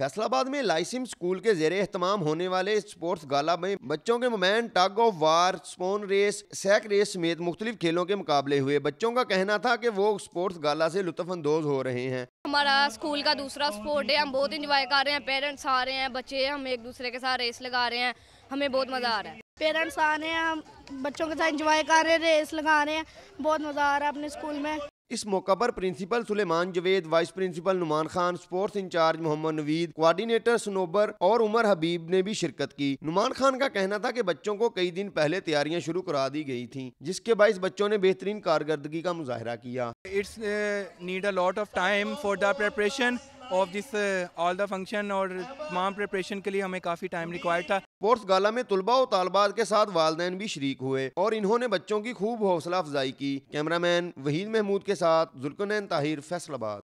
فیصل آباد میں لائسم اسکول کے زیر اہتمام ہونے والے اسپورٹس گالا میں بچوں کے of war spoon race race sack سمیت مختلف کھیلوں کے مقابلے ہوئے بچوں کا کہنا تھا کہ وہ اسپورٹس گالا سے لطف اندوز ہو رہے ہیں ہمارا اسکول کا دوسرا اسپورٹ ہے ہم بہت انجوائے کر رہے ہیں پیرنٹس آ رہے ہیں بچے ہم ایک دوسرے کے ساتھ ریس لگا رہے ہیں ہمیں بہت مزہ آ رہا ہے پیرنٹس آ رہے ہیں ہم بچوں کے ساتھ انجوائے کر رہے ہیں ریس لگا رہے ہیں بہت مزہ آ رہا ہے اپنے اسکول میں اس موقع پر principal Suleman Javed vice principal Noman Khan sports incharge Muhammad Naveed coordinator Sanobar اور عمر حبیب نے بھی شرکت کی نمان خان کا کہنا تھا کہ بچوں کو کئی دن پہلے تیاریاں شروع کرا دی گئی تھیں جس کے باعث بچوں نے بہترین کارگردگی کا مظاہرہ کیا it's need a lot of time for the preparation of this all the function اور تمام پریپریشن کے لیے ہمیں کافی ٹائم ریکوائر تھا سپورٹس گالا میں طلباء و طالبات کے ساتھ والدین بھی شریک ہوئے اور انہوں نے بچوں کی خوب حوصلہ افزائی کی کیمرہ مین وحید محمود کے ساتھ ذلکنین طاہر فیصل آباد